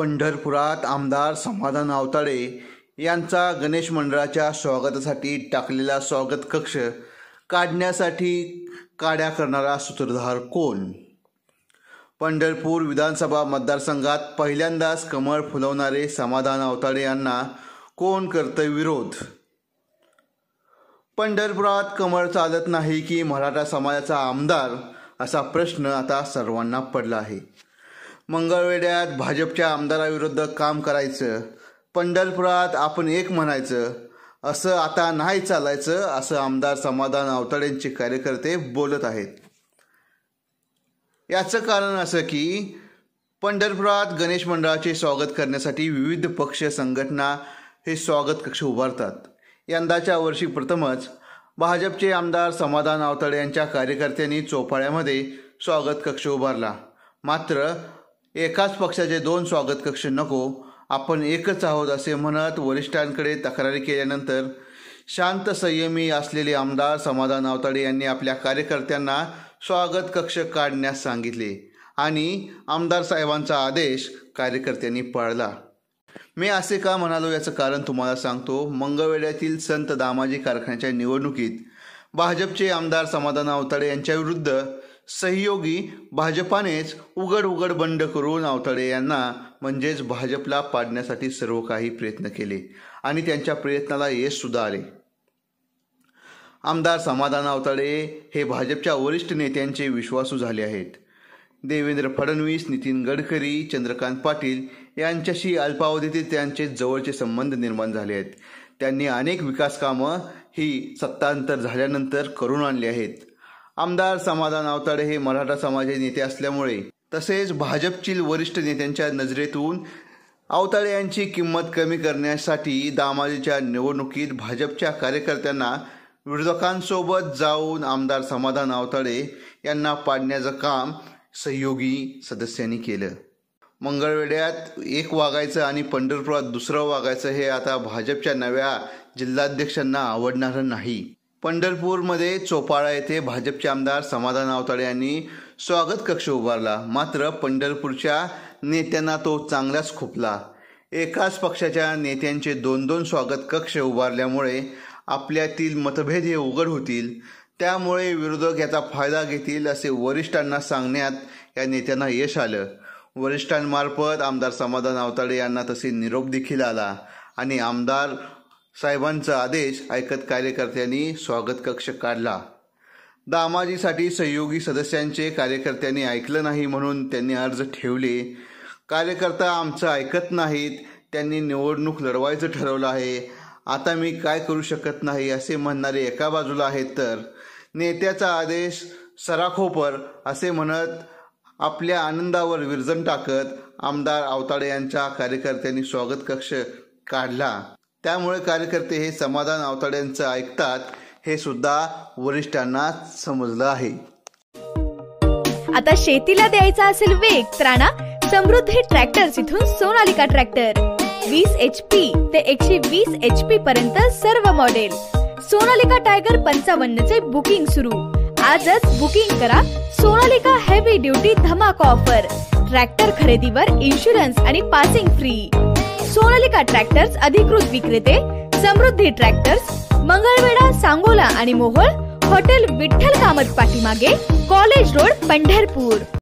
पंढरपुरात आमदार समाधान आवताडे यांचा गणेश मंडळाच्या स्वागतासाठी टाकलेला स्वागत कक्ष काढण्यासाठी काड्या करणारा सूत्रधार कोण पंढरपूर विधानसभा मतदारसंघात पहिल्यांदाच कमळ फुलवणारे समाधान आवताडे यांना कोण करतं विरोध पंढरपुरात कमळ चालत नाही की मराठा समाजाचा आमदार असा प्रश्न आता सर्वांना पडला आहे मंगळवेड्यात भाजपच्या आमदाराविरुद्ध काम करायचं पंढरपुरात आपण एक म्हणायचं असं आता नाही चालायचं असं आमदार समाधान अवताड्यांचे कार्यकर्ते बोलत आहेत याचं कारण असं की पंढरपुरात गणेश मंडळाचे स्वागत करण्यासाठी विविध पक्ष संघटना हे स्वागत कक्ष उभारतात यंदाच्या वर्षी प्रथमच भाजपचे आमदार समाधान आवताडे यांच्या कार्यकर्त्यांनी चोपाळ्यामध्ये स्वागत कक्ष उभारला मात्र एकाच पक्षाचे दोन स्वागत कक्ष नको आपण एकच आहोत असे म्हणत वरिष्ठांकडे तक्रारी केल्यानंतर शांत संयमी असलेले आमदार समाधान आवताडे यांनी आपल्या कार्यकर्त्यांना स्वागत कक्ष काढण्यास सांगितले आणि आमदार साहेबांचा आदेश कार्यकर्त्यांनी पाळला मी असे का म्हणालो याचं कारण तुम्हाला सांगतो मंगळवेड्यातील संत दामाजी कारखान्याच्या निवडणुकीत भाजपचे आमदार समाधान अवताडे यांच्याविरुद्ध सहयोगी भाजपानेच उघड उघड बंड करून अवताडे यांना म्हणजेच भाजपला पाडण्यासाठी सर्व काही प्रयत्न केले आणि त्यांच्या प्रयत्नाला यश सुद्धा आले आमदार समाधान अवताडे हे भाजपच्या वरिष्ठ नेत्यांचे विश्वासू झाले आहेत देवेंद्र फडणवीस नितीन गडकरी चंद्रकांत पाटील यांच्याशी अल्पावधीतील त्यांचे जवळचे संबंध निर्माण झाले आहेत त्यांनी अनेक विकास कामं ही सत्तांतर झाल्यानंतर करून आणली आहेत आमदार समाधान अवताडे हे मराठा समाजाचे नेते असल्यामुळे तसेच भाजपची वरिष्ठ नेत्यांच्या नजरेतून अवताडे यांची किंमत कमी करण्यासाठी दामाजीच्या निवडणुकीत भाजपच्या कार्यकर्त्यांना विरोधकांसोबत जाऊन आमदार समाधान अवताडे यांना पाडण्याचं काम सहयोगी सदस्यांनी केलं मंगळवेड्यात एक वागायचं आणि पंढरपुरात दुसरं वागायचं हे आता भाजपच्या नव्या जिल्हाध्यक्षांना आवडणारं नाही पंढरपूरमध्ये चोपाळा येथे भाजपचे आमदार समाधान आवताडे यांनी स्वागत कक्ष उभारला मात्र पंढरपूरच्या नेत्यांना तो चांगलाच खुपला एकाच पक्षाच्या नेत्यांचे दोन दोन स्वागत कक्ष उभारल्यामुळे आपल्यातील मतभेद हे उघड होतील त्यामुळे विरोधक याचा फायदा घेतील असे वरिष्ठांना सांगण्यात या नेत्यांना यश आलं वरिष्ठांमार्फत आमदार समाधान आवताडे यांना तसे निरोप देखील आला आणि आमदार साहेबांचा आदेश ऐकत कार्यकर्त्यांनी स्वागत कक्ष काढला दामाजीसाठी सहयोगी सदस्यांचे कार्यकर्त्यांनी ऐकलं नाही म्हणून त्यांनी अर्ज ठेवले कार्यकर्ता आमचं ऐकत नाहीत त्यांनी निवडणूक लढवायचं ठरवलं आहे आता मी काय करू शकत नाही असे म्हणणारे एका बाजूला आहेत तर नेत्याचा आदेश सराखोपर असे म्हणत आपल्या आनंदावर विरजण टाकत आमदार आवताडे यांच्या कार्यकर्त्यांनी स्वागत कक्ष काढला त्यामुळे कार्यकर्ते हे समाधान आवताड्यांचं ऐकतात हे सुद्धा वरिष्ठांना समजलं आहे आता शेतीला द्यायचा असेल वेग तर आणा समृद्धी ट्रॅक्टर इथून सोनालिका ट्रॅक्टर वीस एच पी ते एकशे वीस एच पी पर्यंत सर्व मॉडेल सोनालिका टायगर पंचावन्न चे बुकिंग सुरू आजच बुकिंग करा सोनालिका हेवी ड्युटी धमाका ऑफर ट्रॅक्टर खरेदीवर इन्शुरन्स आणि पासिंग फ्री सोनालिका ट्रॅक्टर्स अधिकृत विक्रेते समृद्धी ट्रॅक्टर्स मंगळवेढा सांगोला आणि मोहोळ हॉटेल विठ्ठल कामत पाठीमागे कॉलेज रोड पंढरपूर